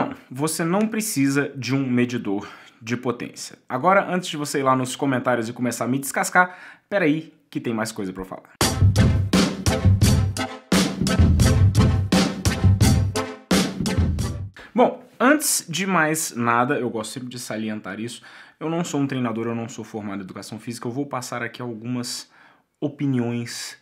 Não, você não precisa de um medidor de potência. Agora, antes de você ir lá nos comentários e começar a me descascar, peraí que tem mais coisa para falar. Bom, antes de mais nada, eu gosto sempre de salientar isso. Eu não sou um treinador, eu não sou formado em educação física, eu vou passar aqui algumas opiniões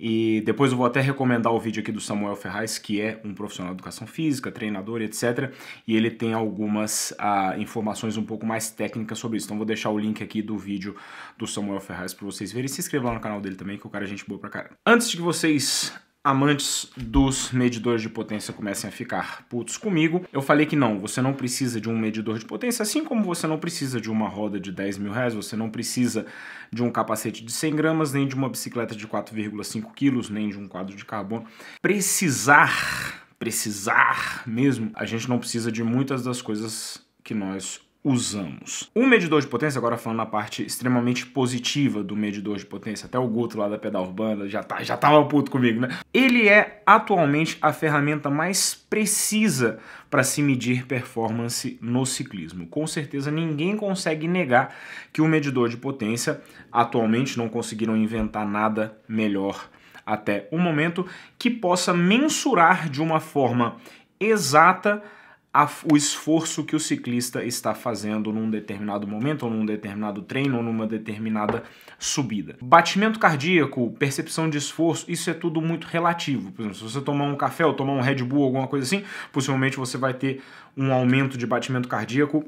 e depois eu vou até recomendar o vídeo aqui do Samuel Ferraz, que é um profissional de educação física, treinador, etc. E ele tem algumas ah, informações um pouco mais técnicas sobre isso. Então vou deixar o link aqui do vídeo do Samuel Ferraz para vocês verem. E se inscreva lá no canal dele também, que o cara é gente boa pra caramba. Antes de que vocês amantes dos medidores de potência comecem a ficar putos comigo. Eu falei que não, você não precisa de um medidor de potência, assim como você não precisa de uma roda de 10 mil reais, você não precisa de um capacete de 100 gramas, nem de uma bicicleta de 4,5 quilos, nem de um quadro de carbono. Precisar, precisar mesmo, a gente não precisa de muitas das coisas que nós usamos. O medidor de potência, agora falando na parte extremamente positiva do medidor de potência, até o Guto lá da Pedal Urbana já, tá, já tava puto comigo, né? Ele é atualmente a ferramenta mais precisa para se medir performance no ciclismo. Com certeza ninguém consegue negar que o medidor de potência atualmente não conseguiram inventar nada melhor até o momento que possa mensurar de uma forma exata a, o esforço que o ciclista está fazendo num determinado momento, ou num determinado treino, ou numa determinada subida. Batimento cardíaco, percepção de esforço, isso é tudo muito relativo. Por exemplo, se você tomar um café ou tomar um Red Bull, alguma coisa assim, possivelmente você vai ter um aumento de batimento cardíaco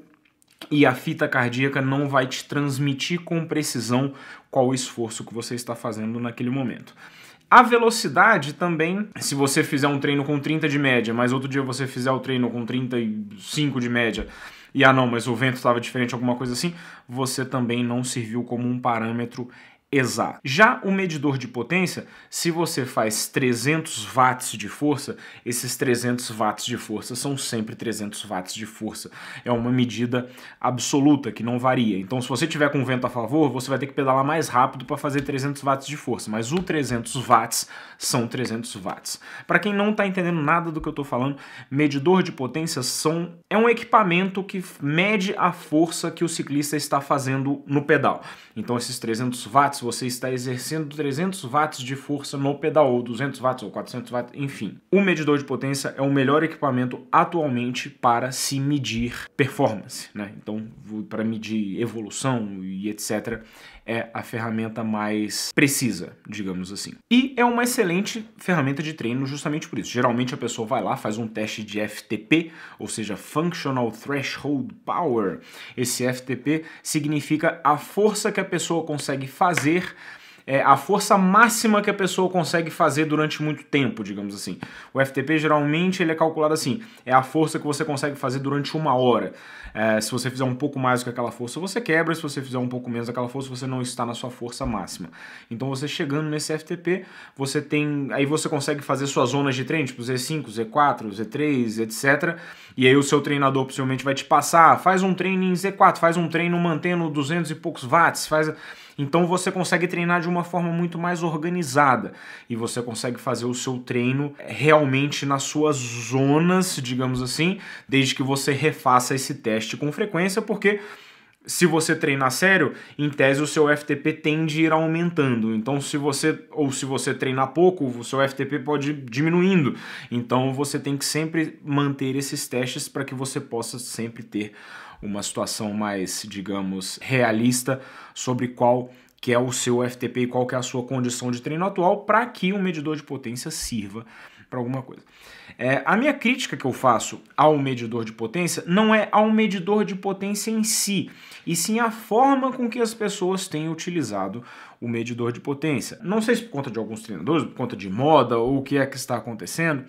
e a fita cardíaca não vai te transmitir com precisão qual o esforço que você está fazendo naquele momento. A velocidade também, se você fizer um treino com 30 de média, mas outro dia você fizer o treino com 35 de média, e ah não, mas o vento estava diferente, alguma coisa assim, você também não serviu como um parâmetro exato. Já o medidor de potência, se você faz 300 watts de força, esses 300 watts de força são sempre 300 watts de força. É uma medida absoluta que não varia. Então, se você tiver com vento a favor, você vai ter que pedalar mais rápido para fazer 300 watts de força, mas o 300 watts são 300 watts. Para quem não está entendendo nada do que eu estou falando, medidor de potência são é um equipamento que mede a força que o ciclista está fazendo no pedal. Então, esses 300 watts se você está exercendo 300 watts de força no pedal, ou 200 watts, ou 400 watts, enfim. O medidor de potência é o melhor equipamento atualmente para se medir performance, né? Então, para medir evolução e etc é a ferramenta mais precisa, digamos assim. E é uma excelente ferramenta de treino justamente por isso. Geralmente a pessoa vai lá, faz um teste de FTP, ou seja, Functional Threshold Power. Esse FTP significa a força que a pessoa consegue fazer é, a força máxima que a pessoa consegue fazer durante muito tempo, digamos assim. O FTP geralmente ele é calculado assim, é a força que você consegue fazer durante uma hora. É, se você fizer um pouco mais do que aquela força, você quebra, se você fizer um pouco menos daquela força, você não está na sua força máxima. Então você chegando nesse FTP, você tem, aí você consegue fazer suas zonas de treino, tipo Z5, Z4, Z3, etc. E aí o seu treinador possivelmente vai te passar, ah, faz um treino em Z4, faz um treino mantendo 200 e poucos watts, faz então você consegue treinar de uma forma muito mais organizada e você consegue fazer o seu treino eh, realmente nas suas zonas, digamos assim, desde que você refaça esse teste com frequência, porque se você treinar sério, em tese o seu FTP tende a ir aumentando. Então, se você ou se você treinar pouco, o seu FTP pode ir diminuindo. Então, você tem que sempre manter esses testes para que você possa sempre ter uma situação mais, digamos, realista sobre qual que é o seu FTP e qual que é a sua condição de treino atual para que o um medidor de potência sirva para alguma coisa. É, a minha crítica que eu faço ao medidor de potência não é ao medidor de potência em si, e sim a forma com que as pessoas têm utilizado o medidor de potência. Não sei se por conta de alguns treinadores, por conta de moda ou o que é que está acontecendo,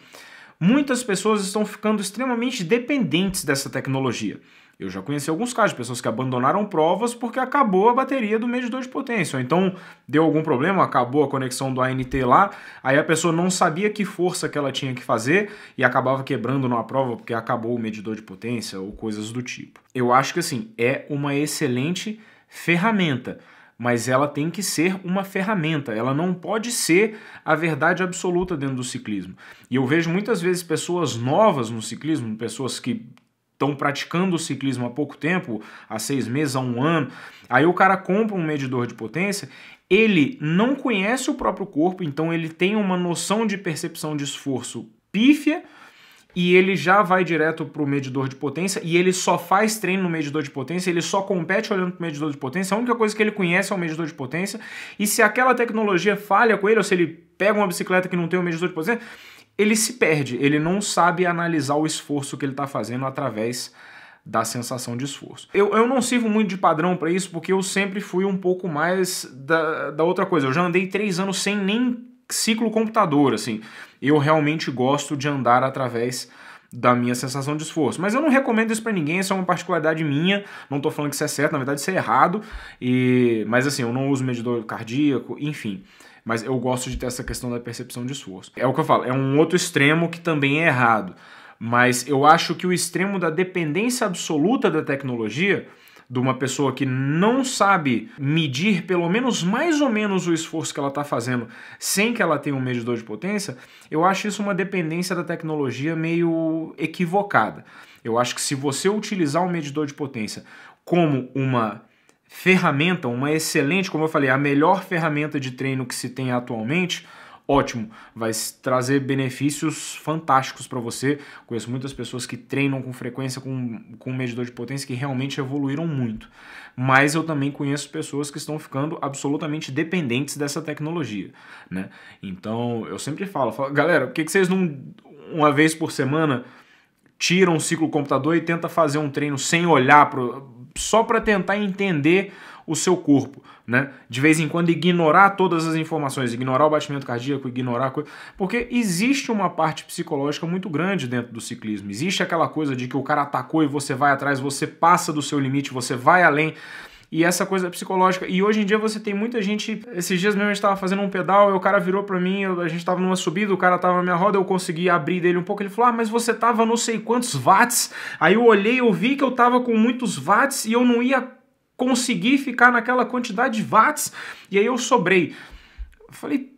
muitas pessoas estão ficando extremamente dependentes dessa tecnologia. Eu já conheci alguns casos de pessoas que abandonaram provas porque acabou a bateria do medidor de potência. Ou então deu algum problema, acabou a conexão do ANT lá, aí a pessoa não sabia que força que ela tinha que fazer e acabava quebrando numa prova porque acabou o medidor de potência ou coisas do tipo. Eu acho que assim, é uma excelente ferramenta mas ela tem que ser uma ferramenta, ela não pode ser a verdade absoluta dentro do ciclismo. E eu vejo muitas vezes pessoas novas no ciclismo, pessoas que estão praticando o ciclismo há pouco tempo, há seis meses, há um ano, aí o cara compra um medidor de potência, ele não conhece o próprio corpo, então ele tem uma noção de percepção de esforço pífia, e ele já vai direto para o medidor de potência e ele só faz treino no medidor de potência, ele só compete olhando para o medidor de potência, a única coisa que ele conhece é o medidor de potência, e se aquela tecnologia falha com ele, ou se ele pega uma bicicleta que não tem o medidor de potência, ele se perde, ele não sabe analisar o esforço que ele está fazendo através da sensação de esforço. Eu, eu não sirvo muito de padrão para isso, porque eu sempre fui um pouco mais da, da outra coisa. Eu já andei três anos sem nem ciclo computador, assim. Eu realmente gosto de andar através da minha sensação de esforço. Mas eu não recomendo isso para ninguém, isso é uma particularidade minha. Não tô falando que isso é certo, na verdade isso é errado. E mas assim, eu não uso medidor cardíaco, enfim. Mas eu gosto de ter essa questão da percepção de esforço. É o que eu falo, é um outro extremo que também é errado. Mas eu acho que o extremo da dependência absoluta da tecnologia de uma pessoa que não sabe medir pelo menos mais ou menos o esforço que ela está fazendo sem que ela tenha um medidor de potência, eu acho isso uma dependência da tecnologia meio equivocada. Eu acho que se você utilizar um medidor de potência como uma ferramenta, uma excelente, como eu falei, a melhor ferramenta de treino que se tem atualmente, ótimo, vai trazer benefícios fantásticos para você. Conheço muitas pessoas que treinam com frequência com, com medidor de potência que realmente evoluíram muito. Mas eu também conheço pessoas que estão ficando absolutamente dependentes dessa tecnologia, né? Então eu sempre falo, falo galera, por que, que vocês não, uma vez por semana, tiram o ciclo computador e tenta fazer um treino sem olhar, pro, só para tentar entender o seu corpo, né? De vez em quando ignorar todas as informações, ignorar o batimento cardíaco, ignorar coisa, porque existe uma parte psicológica muito grande dentro do ciclismo. Existe aquela coisa de que o cara atacou e você vai atrás, você passa do seu limite, você vai além e essa coisa psicológica. E hoje em dia você tem muita gente. Esses dias mesmo a gente tava fazendo um pedal, e o cara virou pra mim, a gente tava numa subida, o cara tava na minha roda, eu consegui abrir dele um pouco. Ele falou: Ah, mas você tava não sei quantos watts. Aí eu olhei, eu vi que eu tava com muitos watts e eu não ia consegui ficar naquela quantidade de watts e aí eu sobrei. falei,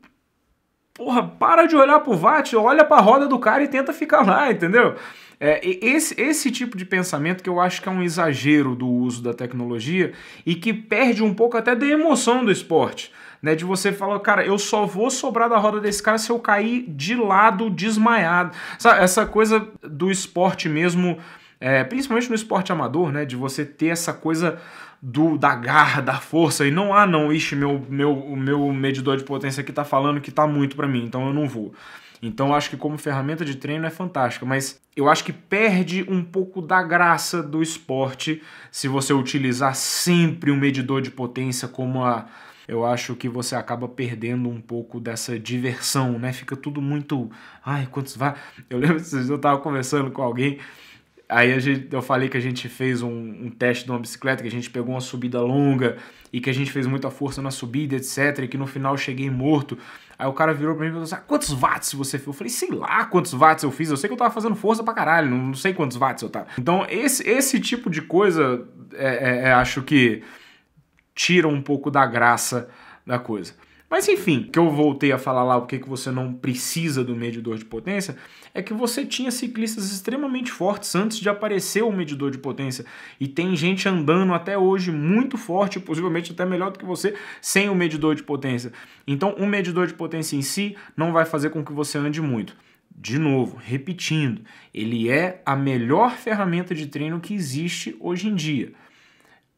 porra, para de olhar pro watt, olha pra roda do cara e tenta ficar lá, entendeu? É, esse, esse tipo de pensamento que eu acho que é um exagero do uso da tecnologia e que perde um pouco até da emoção do esporte. Né, de você falar, cara, eu só vou sobrar da roda desse cara se eu cair de lado desmaiado. Sabe, essa coisa do esporte mesmo, é, principalmente no esporte amador, né? De você ter essa coisa do da garra, da força, e não, ah não, ixi, meu, meu, o meu medidor de potência aqui tá falando que tá muito para mim, então eu não vou. Então acho que como ferramenta de treino é fantástica, mas eu acho que perde um pouco da graça do esporte se você utilizar sempre um medidor de potência como a eu acho que você acaba perdendo um pouco dessa diversão, né? Fica tudo muito, ai, quantos vai? Eu lembro que eu tava conversando com alguém Aí a gente, eu falei que a gente fez um, um, teste de uma bicicleta, que a gente pegou uma subida longa e que a gente fez muita força na subida, etc. E que no final cheguei morto. Aí o cara virou pra mim e falou assim: ah, quantos watts você fez? Eu falei, sei lá quantos watts eu fiz, eu sei que eu tava fazendo força pra caralho, não, não sei quantos watts eu tava. Então, esse, esse tipo de coisa é, é, é acho que tira um pouco da graça da coisa. Mas enfim, que eu voltei a falar lá o que você não precisa do medidor de potência é que você tinha ciclistas extremamente fortes antes de aparecer o medidor de potência e tem gente andando até hoje muito forte, possivelmente até melhor do que você, sem o medidor de potência. Então, o medidor de potência em si não vai fazer com que você ande muito. De novo, repetindo, ele é a melhor ferramenta de treino que existe hoje em dia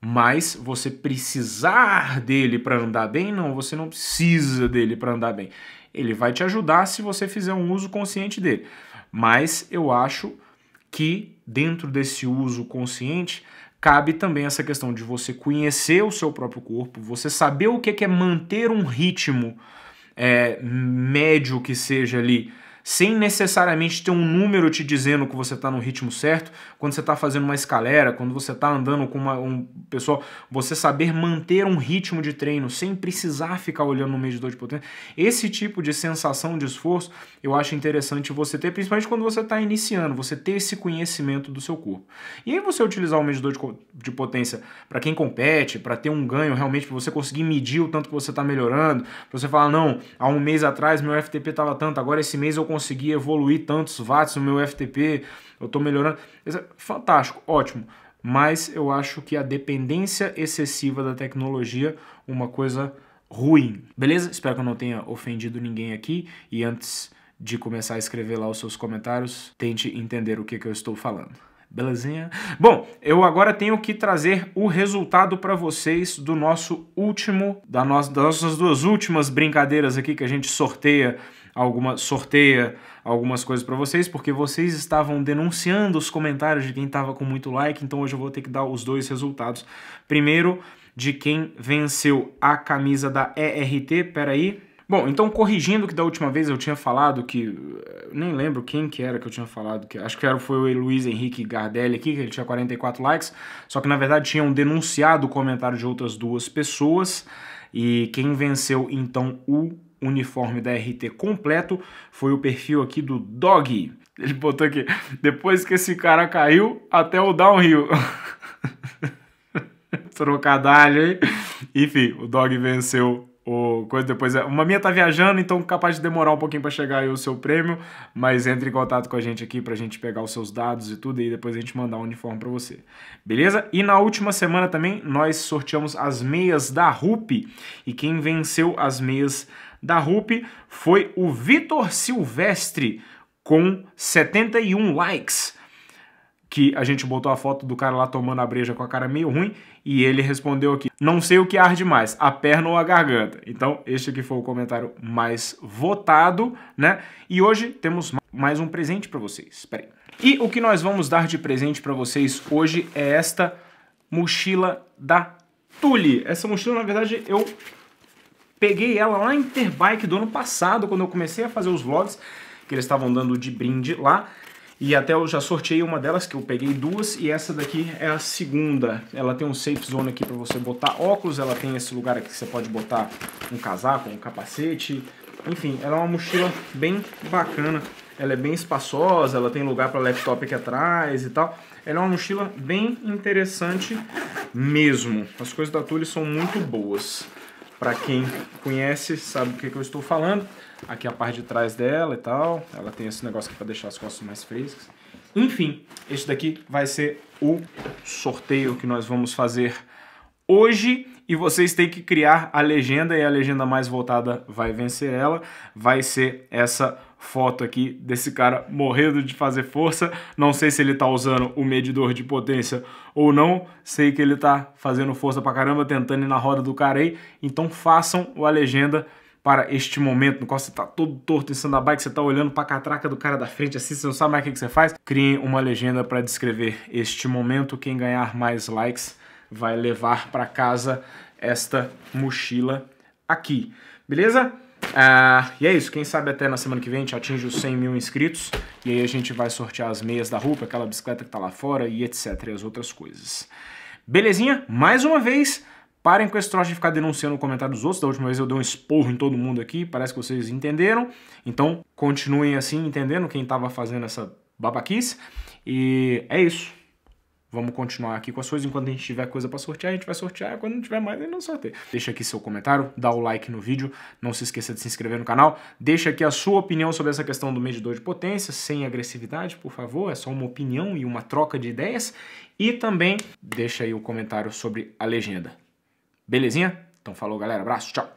mas você precisar dele para andar bem, não, você não precisa dele para andar bem. Ele vai te ajudar se você fizer um uso consciente dele. Mas eu acho que dentro desse uso consciente cabe também essa questão de você conhecer o seu próprio corpo, você saber o que é manter um ritmo é, médio que seja ali sem necessariamente ter um número te dizendo que você está no ritmo certo, quando você está fazendo uma escalera, quando você está andando com uma, um pessoal, você saber manter um ritmo de treino sem precisar ficar olhando no medidor de potência. Esse tipo de sensação de esforço eu acho interessante você ter, principalmente quando você está iniciando, você ter esse conhecimento do seu corpo. E aí você utilizar o medidor de, de potência para quem compete, para ter um ganho realmente, para você conseguir medir o tanto que você está melhorando, para você falar, não, há um mês atrás meu FTP estava tanto, agora esse mês eu consegui evoluir tantos watts no meu FTP, eu estou melhorando. Fantástico, ótimo. Mas eu acho que a dependência excessiva da tecnologia uma coisa ruim. Beleza? Espero que eu não tenha ofendido ninguém aqui. E antes de começar a escrever lá os seus comentários, tente entender o que, que eu estou falando. Belezinha? Bom, eu agora tenho que trazer o resultado para vocês do nosso último, da no das nossas duas últimas brincadeiras aqui que a gente sorteia alguma sorteia algumas coisas para vocês, porque vocês estavam denunciando os comentários de quem estava com muito like, então hoje eu vou ter que dar os dois resultados. Primeiro, de quem venceu a camisa da ERT, peraí. Bom, então corrigindo que da última vez eu tinha falado que. Eh, nem lembro quem que era que eu tinha falado. que Acho que era, foi o Luiz Henrique Gardelli aqui, que ele tinha 44 likes. Só que na verdade tinham denunciado o comentário de outras duas pessoas. E quem venceu então o uniforme da RT completo foi o perfil aqui do Dog. Ele botou aqui, depois que esse cara caiu, até o downhill. Trocadalho, hein? Enfim, o Dog venceu o coisa depois. É, uma minha tá viajando, então capaz de demorar um pouquinho para chegar aí o seu prêmio, mas entre em contato com a gente aqui pra gente pegar os seus dados e tudo e depois a gente mandar um uniforme para você. Beleza? E na última semana também nós sorteamos as meias da RUP e quem venceu as meias da RUP foi o Vitor Silvestre com 71 likes que a gente botou a foto do cara lá tomando a breja com a cara meio ruim e ele respondeu aqui: "Não sei o que arde mais, a perna ou a garganta". Então, este aqui foi o comentário mais votado, né? E hoje temos mais um presente para vocês. Peraí. E o que nós vamos dar de presente para vocês hoje é esta mochila da Tule. Essa mochila, na verdade, eu peguei ela lá em Interbike do ano passado, quando eu comecei a fazer os vlogs que eles estavam dando de brinde lá. E até eu já sorteei uma delas, que eu peguei duas, e essa daqui é a segunda. Ela tem um safe zone aqui para você botar óculos, ela tem esse lugar aqui que você pode botar um casaco, um capacete. Enfim, ela é uma mochila bem bacana. Ela é bem espaçosa, ela tem lugar para laptop aqui atrás e tal. Ela é uma mochila bem interessante mesmo. As coisas da Thule são muito boas. Para quem conhece, sabe do que, que eu estou falando aqui a parte de trás dela e tal. Ela tem esse negócio aqui para deixar as costas mais frescas. Enfim, esse daqui vai ser o sorteio que nós vamos fazer hoje e vocês têm que criar a legenda e a legenda mais voltada vai vencer ela, vai ser essa foto aqui desse cara morrendo de fazer força. Não sei se ele tá usando o medidor de potência ou não, sei que ele tá fazendo força pra caramba, tentando ir na roda do cara aí. Então façam a legenda para este momento no qual você está todo torto em stand-by, que você está olhando para a catraca do cara da frente assim, você não sabe mais o que, que você faz, crie uma legenda para descrever este momento. Quem ganhar mais likes vai levar para casa esta mochila aqui, beleza? Ah, e é isso, quem sabe até na semana que vem a gente atinge os 100 mil inscritos e aí a gente vai sortear as meias da roupa, aquela bicicleta que está lá fora e etc, e as outras coisas. Belezinha? Mais uma vez, Parem com esse troço de ficar denunciando o comentário dos outros. Da última vez eu dei um esporro em todo mundo aqui, parece que vocês entenderam. Então, continuem assim, entendendo quem estava fazendo essa babaquice. E é isso. Vamos continuar aqui com as coisas. Enquanto a gente tiver coisa para sortear, a gente vai sortear. Quando não tiver mais, a gente não sorteia. Deixa aqui seu comentário, dá o like no vídeo. Não se esqueça de se inscrever no canal. Deixa aqui a sua opinião sobre essa questão do medidor de potência, sem agressividade, por favor. É só uma opinião e uma troca de ideias. E também deixa aí o comentário sobre a legenda. Belezinha? Então falou, galera. Abraço, tchau.